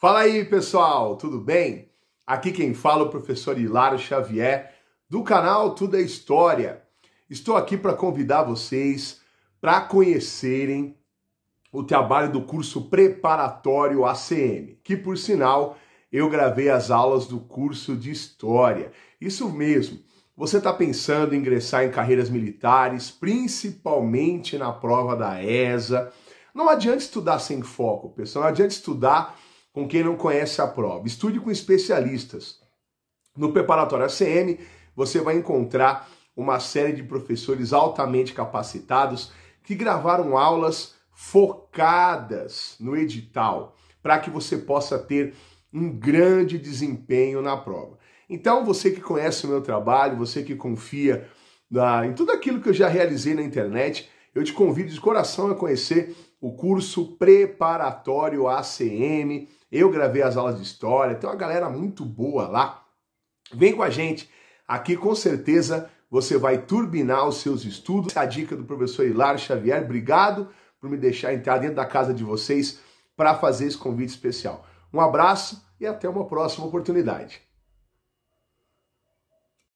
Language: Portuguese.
Fala aí, pessoal, tudo bem? Aqui quem fala é o professor Hilário Xavier, do canal Tudo é História. Estou aqui para convidar vocês para conhecerem o trabalho do curso preparatório ACM, que por sinal eu gravei as aulas do curso de História. Isso mesmo, você está pensando em ingressar em carreiras militares, principalmente na prova da ESA. Não adianta estudar sem foco, pessoal, não adianta estudar com quem não conhece a prova. Estude com especialistas. No preparatório ACM, você vai encontrar uma série de professores altamente capacitados que gravaram aulas focadas no edital para que você possa ter um grande desempenho na prova. Então, você que conhece o meu trabalho, você que confia na, em tudo aquilo que eu já realizei na internet, eu te convido de coração a conhecer o curso preparatório ACM. Eu gravei as aulas de história, tem uma galera muito boa lá. Vem com a gente. Aqui com certeza você vai turbinar os seus estudos. Essa é a dica do professor Hilário Xavier. Obrigado por me deixar entrar dentro da casa de vocês para fazer esse convite especial. Um abraço e até uma próxima oportunidade.